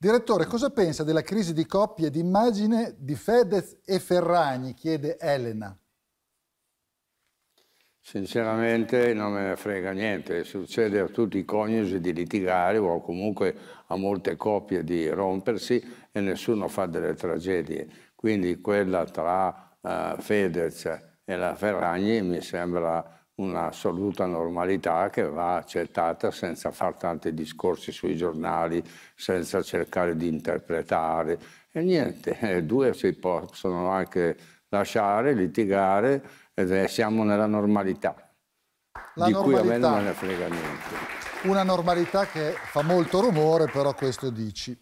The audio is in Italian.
Direttore, cosa pensa della crisi di coppie d'immagine di Fedez e Ferragni? chiede Elena. Sinceramente non me ne frega niente, succede a tutti i coniugi di litigare o comunque a molte coppie di rompersi e nessuno fa delle tragedie. Quindi quella tra uh, Fedez e la Ferragni mi sembra un'assoluta normalità che va accettata senza fare tanti discorsi sui giornali, senza cercare di interpretare. E niente, due si possono anche lasciare, litigare, ed è, siamo nella normalità, La di normalità. cui a me non ne frega niente. Una normalità che fa molto rumore, però questo dici.